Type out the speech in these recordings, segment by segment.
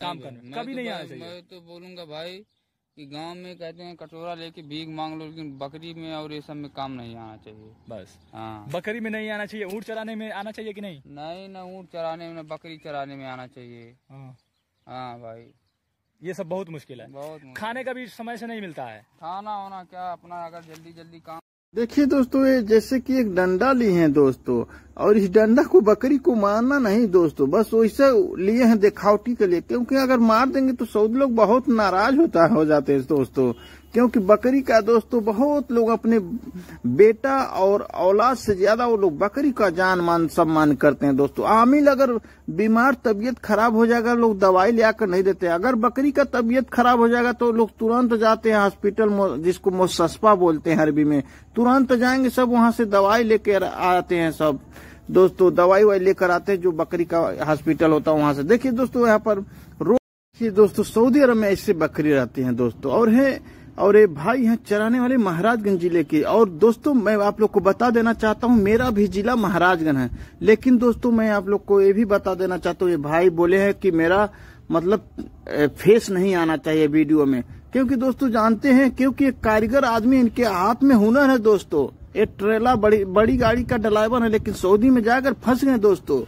काम करने कभी तो नहीं आना चाहिए मैं तो बोलूंगा भाई कि गांव में कहते हैं कटोरा लेके भीख मांग लो लेकिन बकरी में और ये सब में काम नहीं आना चाहिए बस हाँ बकरी में नहीं आना चाहिए ऊँट चराने में आना चाहिए कि नहीं नहीं ना ऊँट चराने में न बकरी चराने में आना चाहिए हाँ।, हाँ भाई ये सब बहुत मुश्किल है बहुत खाने का भी समय से नहीं मिलता है खाना होना क्या अपना अगर जल्दी जल्दी काम देखिए दोस्तों ये जैसे कि एक डंडा लिए हैं दोस्तों और इस डंडा को बकरी को मारना नहीं दोस्तों बस वैसे लिए हैं देखावटी के लिए क्योंकि अगर मार देंगे तो सऊद लोग बहुत नाराज होता हो जाते हैं दोस्तों क्योंकि बकरी का दोस्तों तो बहुत लोग अपने बेटा और औलाद से ज्यादा वो लोग बकरी का जान मान सम्मान करते हैं दोस्तों आमिल अगर बीमार तबीयत खराब हो जाएगा लोग दवाई ले आकर नहीं देते अगर बकरी का तबीयत खराब हो जाएगा तो लोग तुरंत जाते हैं हॉस्पिटल जिसको मोसस्पा बोलते हैं अरबी में तुरंत जाएंगे सब वहां से दवाई लेकर आते हैं सब दोस्तों दवाई वाई लेकर आते हैं जो बकरी का हॉस्पिटल होता है वहां से देखिए दोस्तों यहाँ पर रोज दोस्तों सऊदी अरब में ऐसे बकरी रहती हैं दोस्तों और है और ये भाई हैं चराने वाले महाराजगंज जिले के और दोस्तों मैं आप लोग को बता देना चाहता हूँ मेरा भी जिला महाराजगंज है लेकिन दोस्तों मैं आप लोग को ये भी बता देना चाहता हूँ ये भाई बोले हैं कि मेरा मतलब फेस नहीं आना चाहिए वीडियो में क्योंकि दोस्तों जानते हैं क्योंकि एक कारीगर आदमी इनके हाथ में हुनर है दोस्तों एक ट्रेला बड़ी बड़ी गाड़ी का ड्राइवर है लेकिन सऊदी में जाकर फंस गए दोस्तों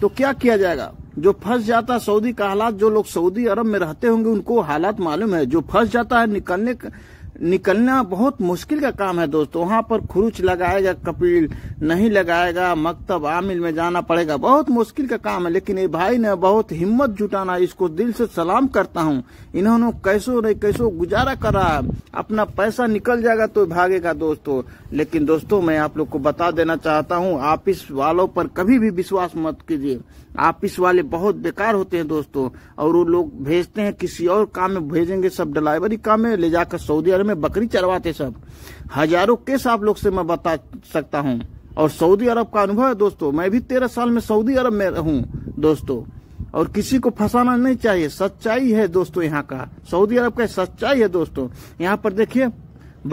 तो क्या किया जाएगा जो फंस जाता सऊदी का हालात जो लोग सऊदी अरब में रहते होंगे उनको हालात मालूम है जो फंस जाता है निकलने निकलना बहुत मुश्किल का काम है दोस्तों वहाँ पर खुरुच लगाएगा कपिल नहीं लगाएगा मकतब आमिल में जाना पड़ेगा बहुत मुश्किल का काम है लेकिन ये भाई ने बहुत हिम्मत जुटाना इसको दिल से सलाम करता हूँ इन्होंने कैसो नहीं कैसो गुजारा कर रहा अपना पैसा निकल जाएगा तो भागेगा दोस्तों लेकिन दोस्तों मैं आप लोग को बता देना चाहता हूँ आपिस वालों पर कभी भी विश्वास मत कीजिए आपिस वाले बहुत बेकार होते हैं दोस्तों और वो लोग भेजते हैं किसी और काम में भेजेंगे सब डिलाईवरी काम में ले जाकर सऊदी अरब में बकरी चरवाते सब हजारों केस आप लोग से मैं बता सकता हूँ और सऊदी अरब का अनुभव है दोस्तों मैं भी तेरह साल में सऊदी अरब में रहूं दोस्तों और किसी को फंसाना नहीं चाहिए सच्चाई है दोस्तों यहाँ का सऊदी अरब का सच्चाई है दोस्तों यहाँ पर देखिए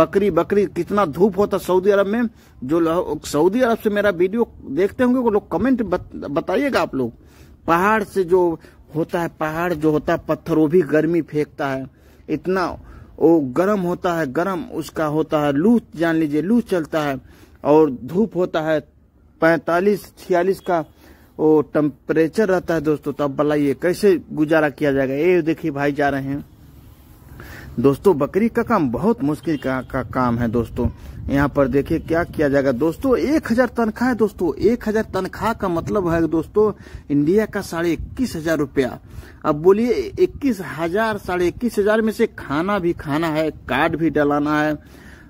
बकरी बकरी कितना धूप होता सऊदी अरब में जो सऊदी अरब से मेरा वीडियो देखते होंगे वो लोग कमेंट बत, बताइएगा आप लोग पहाड़ से जो होता है पहाड़ जो होता है पत्थर वो भी गर्मी फेंकता है इतना वो गर्म होता है गर्म उसका होता है लू जान लीजिए लू चलता है और धूप होता है पैतालीस छियालीस का वो टेम्परेचर रहता है दोस्तों तब तो बलाइए कैसे गुजारा किया जाएगा ये देखिए भाई जा रहे हैं दोस्तों बकरी का काम बहुत मुश्किल का, का काम है दोस्तों यहाँ पर देखिए क्या किया जाएगा दोस्तों एक हजार तनख्वाह है दोस्तों एक हजार तनख्वाह का मतलब है दोस्तों इंडिया का साढ़े इक्कीस हजार रूपया अब बोलिए इक्कीस हजार साढ़े इक्कीस हजार में से खाना भी खाना है कार्ड भी डलाना है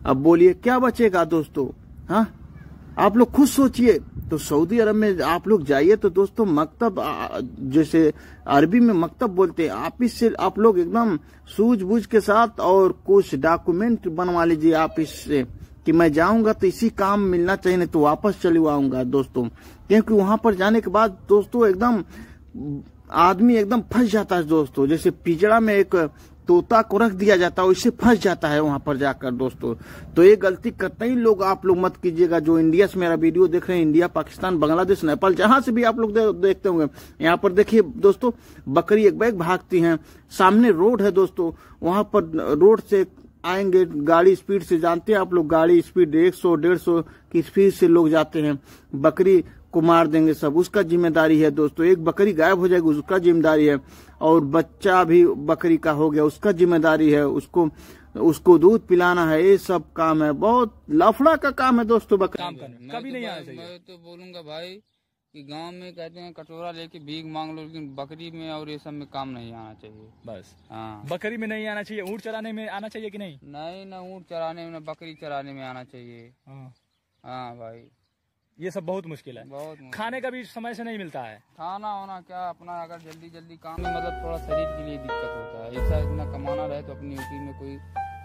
अब बोलिए क्या बचेगा दोस्तों हाँ आप लोग खुद सोचिए तो सऊदी अरब में आप लोग जाइए तो दोस्तों मकतब जैसे अरबी में मकतब बोलते हैं आप इससे आप लोग एकदम सूझबूझ के साथ और कुछ डॉक्यूमेंट बनवा लीजिए आप इससे कि मैं जाऊंगा तो इसी काम मिलना चाहिए नहीं तो वापस चले आऊंगा दोस्तों क्योंकि वहां पर जाने के बाद दोस्तों एकदम आदमी एकदम फंस जाता है दोस्तों जैसे पिजड़ा में एक तोता को रख दिया जाता है इसे फंस जाता है वहां पर जाकर दोस्तों तो ये गलती करते ही लोग आप लोग मत कीजिएगा जो इंडिया से मेरा वीडियो देख रहे हैं इंडिया पाकिस्तान बांग्लादेश नेपाल जहां से भी आप लोग दे, देखते होंगे यहाँ पर देखिए दोस्तों बकरी एक बैग भागती है सामने रोड है दोस्तों वहां पर रोड से आएंगे गाड़ी स्पीड से जानते हैं आप लोग गाड़ी स्पीड एक सौ की स्पीड से लोग जाते हैं बकरी को मार देंगे सब उसका जिम्मेदारी है दोस्तों एक बकरी गायब हो जाएगी उसका जिम्मेदारी है और बच्चा भी बकरी का हो गया उसका जिम्मेदारी है उसको उसको दूध पिलाना है ये सब काम है बहुत लफड़ा का काम है दोस्तों बकरी काम कभी तो नहीं आना चाहिए मैं तो बोलूंगा भाई कि गांव में कहते हैं कटोरा लेके भीख मांग लो लेकिन बकरी में और ये सब में काम नहीं आना चाहिए बस हाँ बकरी में नहीं आना चाहिए ऊँट चराने में आना चाहिए कि नहीं नहीं ना ऊँट चराने में बकरी चराने में आना चाहिए हाँ, हाँ भाई ये सब बहुत मुश्किल है बहुत मुश्किल। खाने का भी समय से नहीं मिलता है खाना होना क्या अपना अगर जल्दी जल्दी काम में मतलब थोड़ा शरीर के लिए दिक्कत होता है ऐसा इतना कमाना रहे तो अपनी यूपी में कोई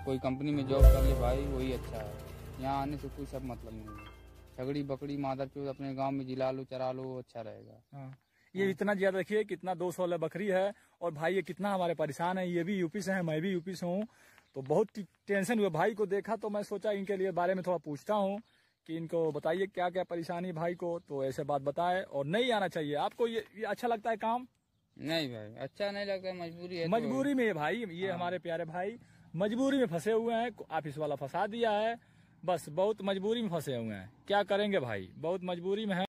कोई कंपनी में जॉब कर ले भाई वही अच्छा है यहाँ आने से कोई सब मतलब नहीं है झगड़ी बकड़ी मादर चोर अपने गाँव में जिला लो चरा लो अच्छा रहेगा हाँ। ये इतना ज्यादा रखिये कितना दो सौ बकरी है और भाई ये कितना हमारे परेशान है ये भी यूपी से है मैं भी यूपी से हूँ तो बहुत टेंशन हुआ भाई को देखा तो मैं सोचा इनके लिए बारे में थोड़ा पूछता हूँ कि इनको बताइए क्या क्या परेशानी भाई को तो ऐसे बात बताए और नहीं आना चाहिए आपको ये, ये अच्छा लगता है काम नहीं भाई अच्छा नहीं लगता मजबूरी है तो मजबूरी तो... में भाई ये हाँ। हमारे प्यारे भाई मजबूरी में फंसे हुए हैं ऑफिस वाला फंसा दिया है बस बहुत मजबूरी में फंसे हुए हैं क्या करेंगे भाई बहुत मजबूरी में है